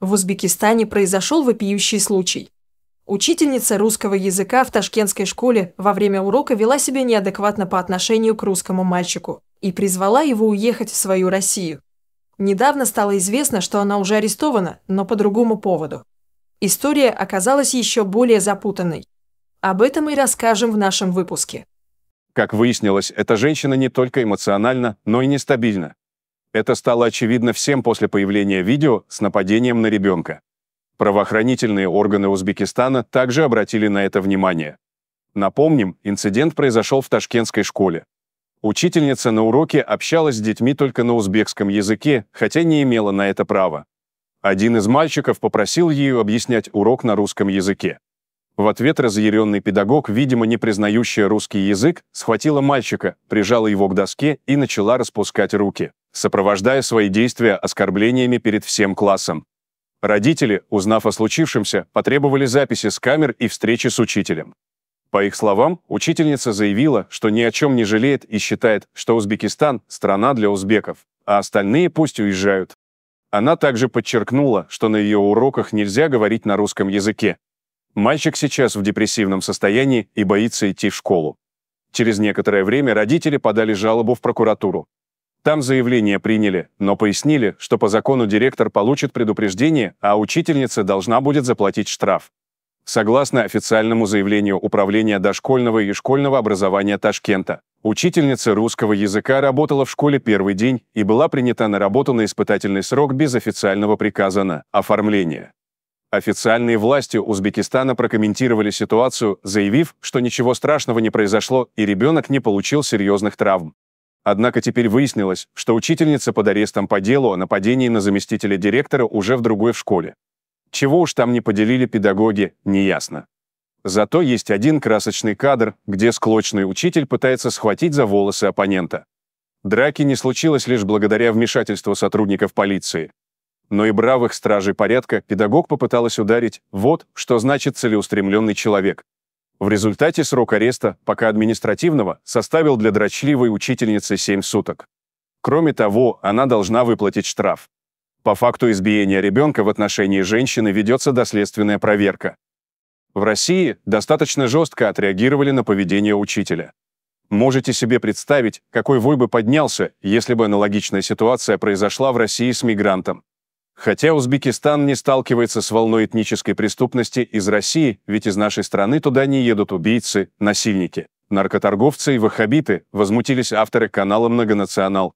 В Узбекистане произошел вопиющий случай. Учительница русского языка в ташкентской школе во время урока вела себя неадекватно по отношению к русскому мальчику и призвала его уехать в свою Россию. Недавно стало известно, что она уже арестована, но по другому поводу. История оказалась еще более запутанной. Об этом и расскажем в нашем выпуске. Как выяснилось, эта женщина не только эмоционально, но и нестабильна. Это стало очевидно всем после появления видео с нападением на ребенка. Правоохранительные органы Узбекистана также обратили на это внимание. Напомним, инцидент произошел в ташкентской школе. Учительница на уроке общалась с детьми только на узбекском языке, хотя не имела на это права. Один из мальчиков попросил ее объяснять урок на русском языке. В ответ разъяренный педагог, видимо, не признающий русский язык, схватила мальчика, прижала его к доске и начала распускать руки сопровождая свои действия оскорблениями перед всем классом. Родители, узнав о случившемся, потребовали записи с камер и встречи с учителем. По их словам, учительница заявила, что ни о чем не жалеет и считает, что Узбекистан – страна для узбеков, а остальные пусть уезжают. Она также подчеркнула, что на ее уроках нельзя говорить на русском языке. Мальчик сейчас в депрессивном состоянии и боится идти в школу. Через некоторое время родители подали жалобу в прокуратуру. Там заявление приняли, но пояснили, что по закону директор получит предупреждение, а учительница должна будет заплатить штраф. Согласно официальному заявлению Управления дошкольного и школьного образования Ташкента, учительница русского языка работала в школе первый день и была принята на работу на испытательный срок без официального приказа на оформление. Официальные власти Узбекистана прокомментировали ситуацию, заявив, что ничего страшного не произошло и ребенок не получил серьезных травм. Однако теперь выяснилось, что учительница под арестом по делу о нападении на заместителя директора уже в другой школе. Чего уж там не поделили педагоги, неясно. Зато есть один красочный кадр, где склочный учитель пытается схватить за волосы оппонента. Драки не случилось лишь благодаря вмешательству сотрудников полиции. Но и бравых стражей порядка педагог попыталась ударить «вот, что значит целеустремленный человек». В результате срок ареста, пока административного, составил для дрочливой учительницы 7 суток. Кроме того, она должна выплатить штраф. По факту избиения ребенка в отношении женщины ведется доследственная проверка. В России достаточно жестко отреагировали на поведение учителя. Можете себе представить, какой вой бы поднялся, если бы аналогичная ситуация произошла в России с мигрантом. Хотя Узбекистан не сталкивается с волной этнической преступности из России, ведь из нашей страны туда не едут убийцы, насильники. Наркоторговцы и ваххабиты возмутились авторы канала «Многонационал».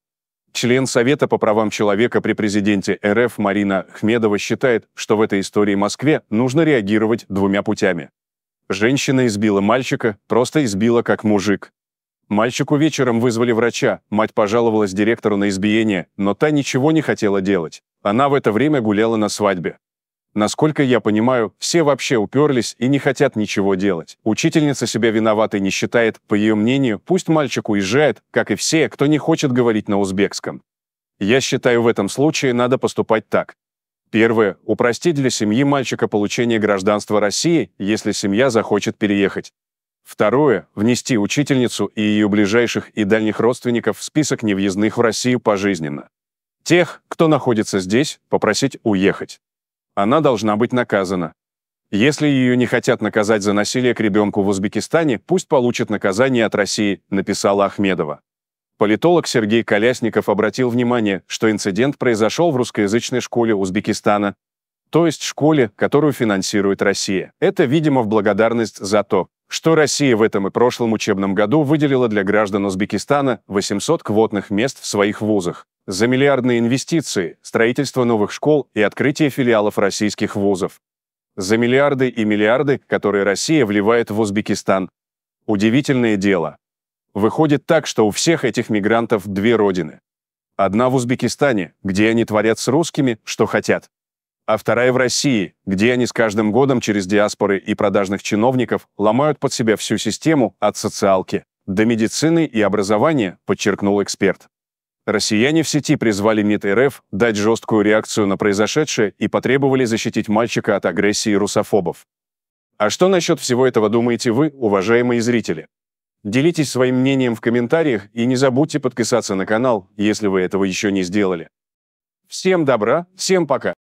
Член Совета по правам человека при президенте РФ Марина Хмедова считает, что в этой истории Москве нужно реагировать двумя путями. Женщина избила мальчика, просто избила как мужик. Мальчику вечером вызвали врача, мать пожаловалась директору на избиение, но та ничего не хотела делать. Она в это время гуляла на свадьбе. Насколько я понимаю, все вообще уперлись и не хотят ничего делать. Учительница себя виноватой не считает, по ее мнению, пусть мальчик уезжает, как и все, кто не хочет говорить на узбекском. Я считаю, в этом случае надо поступать так. Первое. Упростить для семьи мальчика получение гражданства России, если семья захочет переехать. Второе. Внести учительницу и ее ближайших и дальних родственников в список невъездных в Россию пожизненно. Тех, кто находится здесь, попросить уехать. Она должна быть наказана. Если ее не хотят наказать за насилие к ребенку в Узбекистане, пусть получит наказание от России, написала Ахмедова. Политолог Сергей Колясников обратил внимание, что инцидент произошел в русскоязычной школе Узбекистана, то есть школе, которую финансирует Россия. Это, видимо, в благодарность за то, что Россия в этом и прошлом учебном году выделила для граждан Узбекистана 800 квотных мест в своих вузах. За миллиардные инвестиции, строительство новых школ и открытие филиалов российских вузов. За миллиарды и миллиарды, которые Россия вливает в Узбекистан. Удивительное дело. Выходит так, что у всех этих мигрантов две родины. Одна в Узбекистане, где они творят с русскими, что хотят а вторая в России, где они с каждым годом через диаспоры и продажных чиновников ломают под себя всю систему от социалки до медицины и образования, подчеркнул эксперт. Россияне в сети призвали МИД РФ дать жесткую реакцию на произошедшее и потребовали защитить мальчика от агрессии русофобов. А что насчет всего этого думаете вы, уважаемые зрители? Делитесь своим мнением в комментариях и не забудьте подписаться на канал, если вы этого еще не сделали. Всем добра, всем пока!